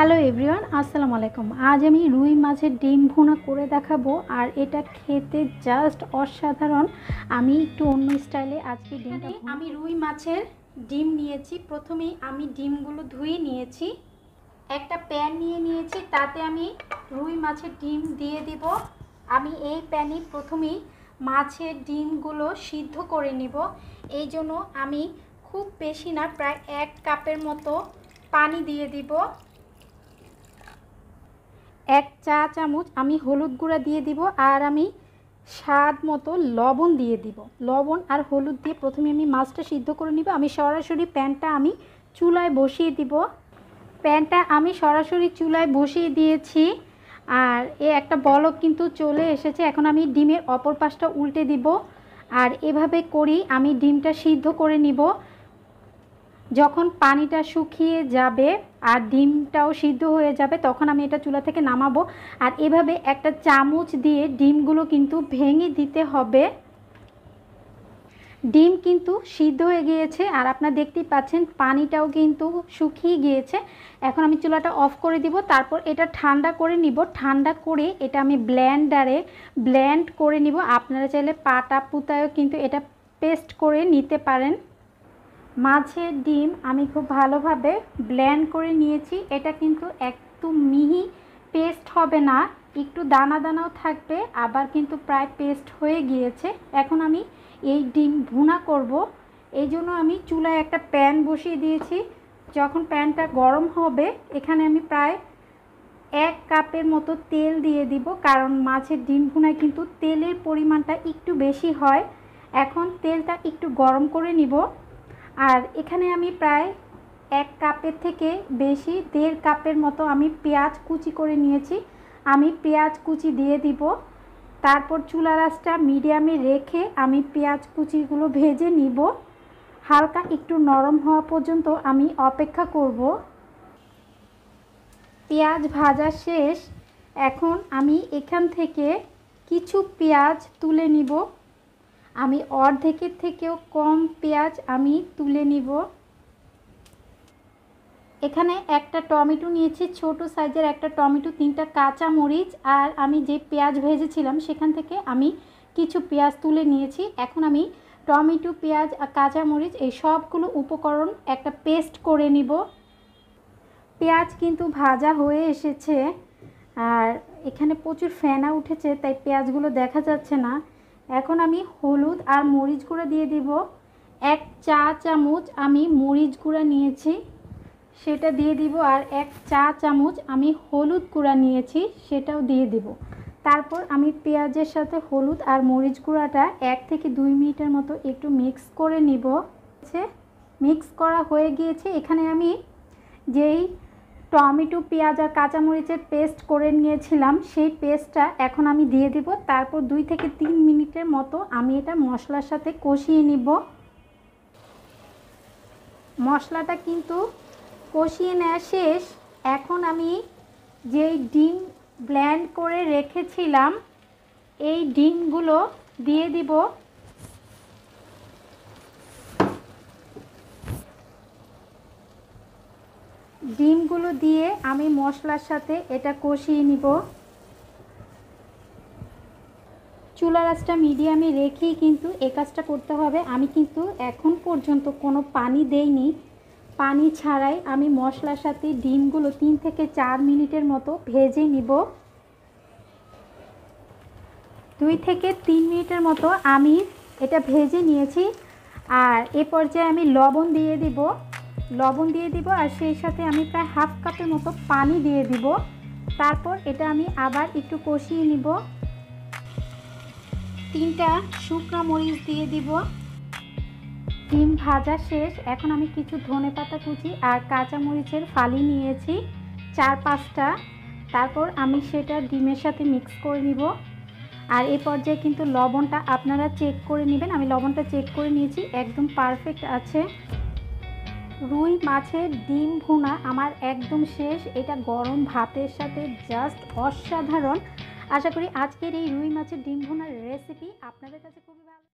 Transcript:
hello everyone আসসালামু আলাইকুম আজ আমি রুই মাছের ডিম ভুনা করে দেখাবো আর এটা খেতে জাস্ট অসাধারণ আমি একটু অন্য স্টাইলে আজকে ডিমটা আমি রুই মাছের ডিম নিয়েছি প্রথমেই আমি ডিমগুলো ধুয়ে নিয়েছি একটা প্যান নিয়ে নিয়েছি তাতে আমি রুই মাছের ডিম দিয়ে দিব আমি এই প্যানে প্রথমেই মাছের ডিমগুলো সিদ্ধ করে নিব এই জন্য আমি খুব বেশি না প্রায় এক কাপের মতো পানি দিয়ে দিব এক চা চামচ আমি হলুদ গুঁড়া দিয়ে দিব আর আমি স্বাদ মতো লবণ দিয়ে দিব লবণ আর হলুদ দিয়ে প্রথমে আমি মাছটা সিদ্ধ করে নিব আমি সরাসরি প্যানটা আমি চুলায় বসিয়ে দিব প্যানটা আমি সরাসরি চুলায় বসিয়ে দিয়েছি আর এ একটা বলক কিন্তু চলে এসেছে এখন আমি ডিমের অপর পাশটা উল্টে দিব আর এভাবে করি আমি ডিমটা সিদ্ধ করে নিব যখন পানিটা শুকিয়ে যাবে আর ডিমটাও সিদ্ধ হয়ে যাবে তখন আমি এটা চুলা থেকে নামাবো আর এভাবে একটা চামচ দিয়ে ডিমগুলো কিন্তু ভেঙে দিতে হবে ডিম কিন্তু সিদ্ধ হয়ে গিয়েছে আর আপনার দেখতেই পাচ্ছেন পানিটাও কিন্তু শুকিয়ে গিয়েছে এখন আমি চুলাটা অফ করে দিব তারপর এটা ঠান্ডা করে নিব ঠান্ডা করে এটা আমি ব্ল্যান্ডারে ব্ল্যান্ড করে নিব আপনারা চাইলে পাটা পুতায়ও কিন্তু এটা পেস্ট করে নিতে পারেন মাছের ডিম আমি খুব ভালোভাবে ব্ল্যান্ড করে নিয়েছি এটা কিন্তু একদম মিহি পেস্ট হবে না একটু দানা দানাও থাকবে আবার কিন্তু প্রায় পেস্ট হয়ে গিয়েছে এখন আমি এই ডিম ভুনা করব এই জন্য আমি চুলায় একটা প্যান বসিয়ে দিয়েছি যখন প্যানটা গরম হবে এখানে আমি প্রায় এক কাপের মতো তেল দিয়ে দিব কারণ মাছের ডিম ভুনায় কিন্তু তেলের পরিমাণটা একটু বেশি হয় এখন তেলটা একটু গরম করে নিব আর এখানে আমি প্রায় এক কাপের থেকে বেশি দেড় কাপের মতো আমি পেঁয়াজ কুচি করে নিয়েছি আমি পেঁয়াজ কুচি দিয়ে দিব তারপর চুলা রাসটা মিডিয়ামে রেখে আমি পেঁয়াজ কুচিগুলো ভেজে নিব হালকা একটু নরম হওয়া পর্যন্ত আমি অপেক্ষা করব পেঁয়াজ ভাজা শেষ এখন আমি এখান থেকে কিছু পেঁয়াজ তুলে নিব আমি অর্ধেকের থেকেও কম পেঁয়াজ আমি তুলে নিব এখানে একটা টমেটো নিয়েছি ছোট সাইজের একটা টমেটো তিনটা কাঁচা মরিচ আর আমি যে পেঁয়াজ ভেজেছিলাম সেখান থেকে আমি কিছু পেঁয়াজ তুলে নিয়েছি এখন আমি টমেটো পেঁয়াজ আর কাঁচামরিচ এই সবগুলো উপকরণ একটা পেস্ট করে নিব পেঁয়াজ কিন্তু ভাজা হয়ে এসেছে আর এখানে প্রচুর ফেনা উঠেছে তাই পেঁয়াজগুলো দেখা যাচ্ছে না এখন আমি হলুদ আর মরিচ গুঁড়ো দিয়ে দেব এক চা চামচ আমি মরিচ গুঁড়া নিয়েছি সেটা দিয়ে দিব আর এক চা চামচ আমি হলুদ গুঁড়া নিয়েছি সেটাও দিয়ে দেব তারপর আমি পেঁয়াজের সাথে হলুদ আর মরিচ গুঁড়াটা এক থেকে দুই মিনিটের মতো একটু মিক্স করে নিব মিক্স করা হয়ে গিয়েছে এখানে আমি যেই টমেটো পেঁয়াজ আর কাঁচামরিচের পেস্ট করে নিয়েছিলাম সেই পেস্টটা এখন আমি দিয়ে দেব তারপর দুই থেকে তিন মিনিটের মতো আমি এটা মশলার সাথে কষিয়ে নিব মশলাটা কিন্তু কষিয়ে নেওয়া শেষ এখন আমি যেই ডিম ব্ল্যান্ড করে রেখেছিলাম এই ডিমগুলো দিয়ে দিব ডিমগুলো দিয়ে আমি মশলার সাথে এটা কষিয়ে নিব চুলা গাছটা মিডিয়ামে রেখেই কিন্তু এ কাজটা করতে হবে আমি কিন্তু এখন পর্যন্ত কোনো পানি দেইনি পানি ছাড়াই আমি মশলার সাথে ডিমগুলো তিন থেকে চার মিনিটের মতো ভেজে নিব দুই থেকে তিন মিনিটের মতো আমি এটা ভেজে নিয়েছি আর এ পর্যায়ে আমি লবণ দিয়ে দিব লবণ দিয়ে দিব আর সেই সাথে আমি প্রায় হাফ কাপের মতো পানি দিয়ে দিব তারপর এটা আমি আবার একটু কষিয়ে নিব তিনটা শুকনো মরিচ দিয়ে দিব ডিম ভাজা শেষ এখন আমি কিছু ধনে পাতা কুচি আর কাঁচা মরিচের ফালি নিয়েছি চার পাঁচটা তারপর আমি সেটা ডিমের সাথে মিক্স করে নিব আর এ পর্যায়ে কিন্তু লবণটা আপনারা চেক করে নেবেন আমি লবণটা চেক করে নিয়েছি একদম পারফেক্ট আছে রুই মাছের ডিম ভুনা আমার একদম শেষ এটা গরম ভাতের সাথে জাস্ট অসাধারণ আশা করি আজকের এই রুই মাছের ডিম ভুনার রেসিপি আপনাদের কাছে খুবই ভালো